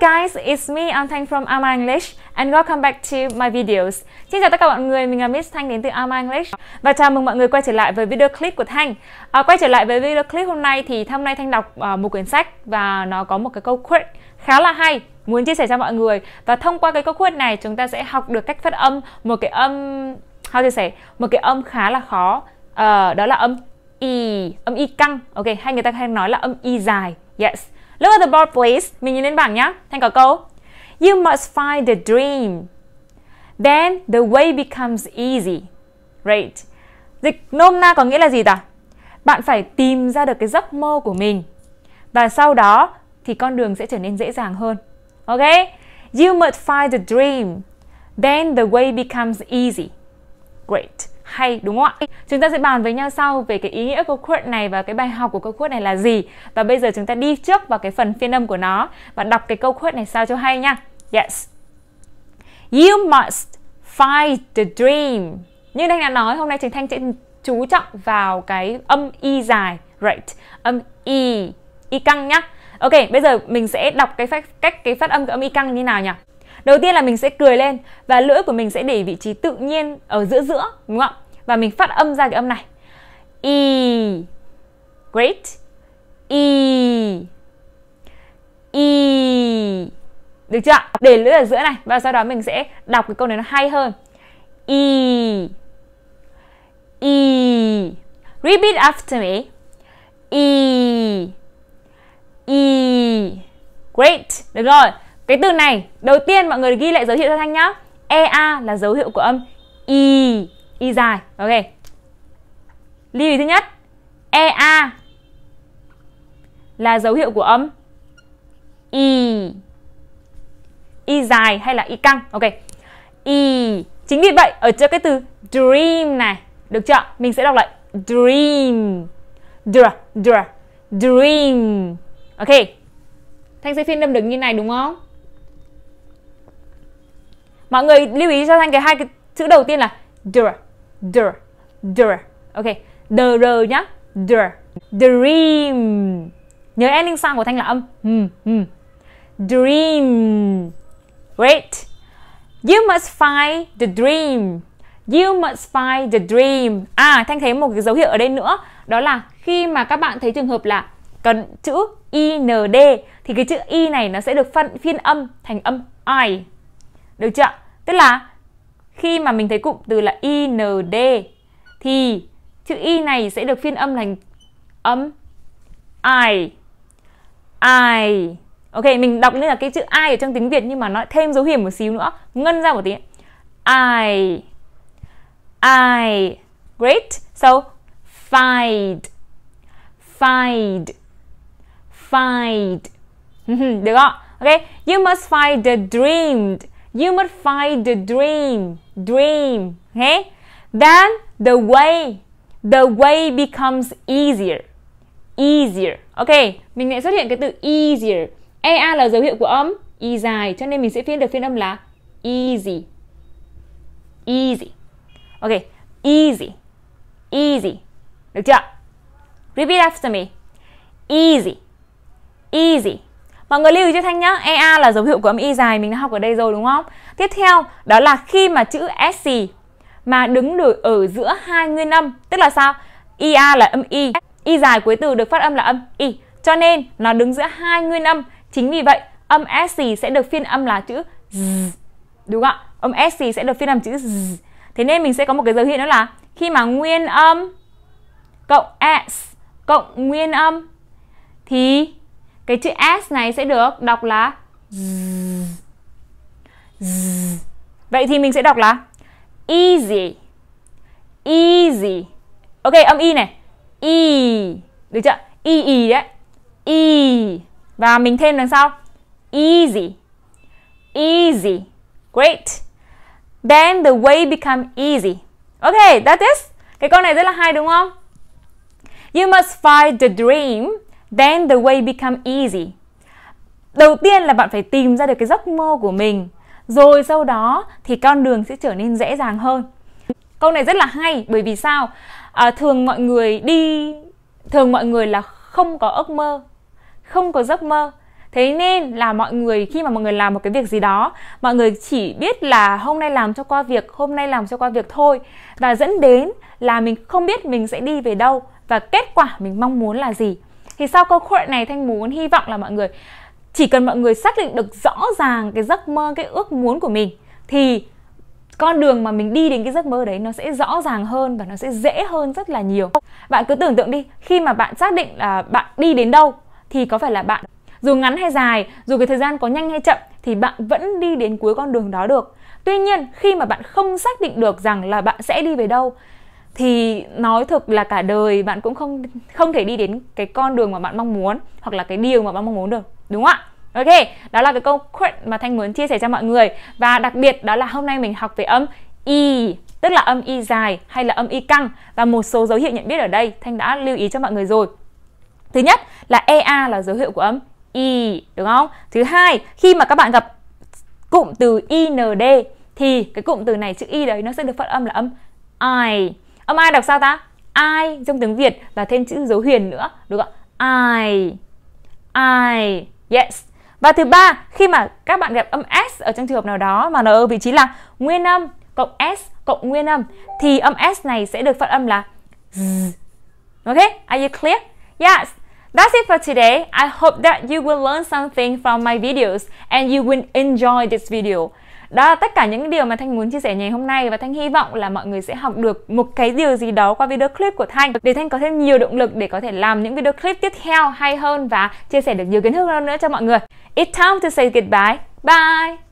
guys, it's me I'm Thanh from Ama English and welcome back to my videos. Xin chào tất cả mọi người, mình là Miss Thanh đến từ Ama English và chào mừng mọi người quay trở lại với video clip của Thanh. À, quay trở lại với video clip hôm nay thì hôm nay Thanh đọc uh, một quyển sách và nó có một cái câu quote khá là hay muốn chia sẻ cho mọi người và thông qua cái câu quote này chúng ta sẽ học được cách phát âm một cái âm how to say một cái âm khá là khó uh, đó là âm y âm y căng ok hay người ta hay nói là âm y dài yes Look at the board please. Mình nhìn lên bảng nhá. Thanh có câu. You must find the dream. Then the way becomes easy. Right. Dịch nôm na có nghĩa là gì ta? Bạn phải tìm ra được cái giấc mơ của mình. Và sau đó thì con đường sẽ trở nên dễ dàng hơn. Ok? You must find the dream. Then the way becomes easy. Great hay đúng không ạ? Chúng ta sẽ bàn với nhau sau về cái ý nghĩa của quote này và cái bài học của câu quote này là gì. Và bây giờ chúng ta đi trước vào cái phần phiên âm của nó và đọc cái câu quote này sao cho hay nha. Yes. You must find the dream. Như Thanh đã nói, hôm nay Trình Thanh sẽ chú trọng vào cái âm y dài, right? Âm y, y căng nhá. Ok, bây giờ mình sẽ đọc cái cách cái phát âm của âm y căng như nào nhỉ? Đầu tiên là mình sẽ cười lên và lưỡi của mình sẽ để vị trí tự nhiên ở giữa giữa, đúng không Và mình phát âm ra cái âm này. E. Great. E. E. Được chưa Để lưỡi ở giữa này và sau đó mình sẽ đọc cái câu này nó hay hơn. E. E. Repeat after me. E. E. Great. Được rồi. Cái từ này đầu tiên mọi người ghi lại dấu hiệu cho Thanh nhá. EA là dấu hiệu của âm I, I dài. Ok. Lưu ý thứ nhất, EA là dấu hiệu của âm I. I dài hay là I căng. Ok. I. Chính vì vậy ở trước cái từ dream này, được chưa? Mình sẽ đọc lại dream. Dr, dr, dream. Ok. Thanh sẽ phiên âm được như này đúng không? mọi người lưu ý cho thanh cái hai cái chữ đầu tiên là dr dr dr ok dr nhá dr dream nhớ ending sound của thanh là âm hmm, hmm. dream great you must find the dream You must find the dream. À, Thanh thấy một cái dấu hiệu ở đây nữa, đó là khi mà các bạn thấy trường hợp là cần chữ IND thì cái chữ I này nó sẽ được phân phiên âm thành âm I. Được chưa? Tức là khi mà mình thấy cụm từ là IND thì chữ I này sẽ được phiên âm thành âm I. I. Ok, mình đọc như là cái chữ I ở trong tiếng Việt nhưng mà nó thêm dấu hiểm một xíu nữa, ngân ra một tiếng I. I. Great. So, find. Find. Find. Được không? Ok, you must find the dreamed you must find the dream, dream, okay? Then the way, the way becomes easier, easier. Ok, mình lại xuất hiện cái từ easier. EA là dấu hiệu của âm y e dài, cho nên mình sẽ phiên được phiên âm là easy, easy. Ok, easy, easy. Được chưa? Repeat after me. Easy, easy. Mọi người lưu ý cho Thanh nhé. EA là dấu hiệu của âm y dài mình đã học ở đây rồi đúng không? Tiếp theo, đó là khi mà chữ SC mà đứng được ở giữa hai nguyên âm, tức là sao? EA là âm y, y dài cuối từ được phát âm là âm y, cho nên nó đứng giữa hai nguyên âm. Chính vì vậy, âm SC sẽ được phiên âm là chữ Z. Đúng không ạ? Âm SC sẽ được phiên âm chữ Z. Thế nên mình sẽ có một cái dấu hiệu đó là khi mà nguyên âm cộng S cộng nguyên âm thì cái chữ S này sẽ được đọc là Vậy thì mình sẽ đọc là easy. Easy. Ok, âm y này. E. Được chưa? E e đấy. E. Và mình thêm đằng sau. Easy. Easy. Great. Then the way become easy. Ok, that is. Cái câu này rất là hay đúng không? You must find the dream Then the way become easy. Đầu tiên là bạn phải tìm ra được cái giấc mơ của mình, rồi sau đó thì con đường sẽ trở nên dễ dàng hơn. Câu này rất là hay bởi vì sao? À, thường mọi người đi thường mọi người là không có ước mơ, không có giấc mơ. Thế nên là mọi người khi mà mọi người làm một cái việc gì đó, mọi người chỉ biết là hôm nay làm cho qua việc, hôm nay làm cho qua việc thôi và dẫn đến là mình không biết mình sẽ đi về đâu và kết quả mình mong muốn là gì thì sau câu chuyện này thanh muốn hy vọng là mọi người chỉ cần mọi người xác định được rõ ràng cái giấc mơ cái ước muốn của mình thì con đường mà mình đi đến cái giấc mơ đấy nó sẽ rõ ràng hơn và nó sẽ dễ hơn rất là nhiều bạn cứ tưởng tượng đi khi mà bạn xác định là bạn đi đến đâu thì có phải là bạn dù ngắn hay dài dù cái thời gian có nhanh hay chậm thì bạn vẫn đi đến cuối con đường đó được tuy nhiên khi mà bạn không xác định được rằng là bạn sẽ đi về đâu thì nói thực là cả đời bạn cũng không không thể đi đến cái con đường mà bạn mong muốn hoặc là cái điều mà bạn mong muốn được đúng không ạ Ok, đó là cái câu quote mà Thanh muốn chia sẻ cho mọi người Và đặc biệt đó là hôm nay mình học về âm Y Tức là âm Y dài hay là âm Y căng Và một số dấu hiệu nhận biết ở đây Thanh đã lưu ý cho mọi người rồi Thứ nhất là EA là dấu hiệu của âm Y Đúng không? Thứ hai, khi mà các bạn gặp cụm từ IND Thì cái cụm từ này chữ Y đấy nó sẽ được phát âm là âm I âm ai đọc sao ta ai trong tiếng việt và thêm chữ dấu huyền nữa đúng không ai ai yes và thứ ba khi mà các bạn gặp âm s ở trong trường hợp nào đó mà nó ở vị trí là nguyên âm cộng s cộng nguyên âm thì âm s này sẽ được phát âm là z okay are you clear yes That's it for today. I hope that you will learn something from my videos and you will enjoy this video đó là tất cả những điều mà thanh muốn chia sẻ ngày hôm nay và thanh hy vọng là mọi người sẽ học được một cái điều gì đó qua video clip của thanh để thanh có thêm nhiều động lực để có thể làm những video clip tiếp theo hay hơn và chia sẻ được nhiều kiến thức hơn nữa cho mọi người it's time to say goodbye bye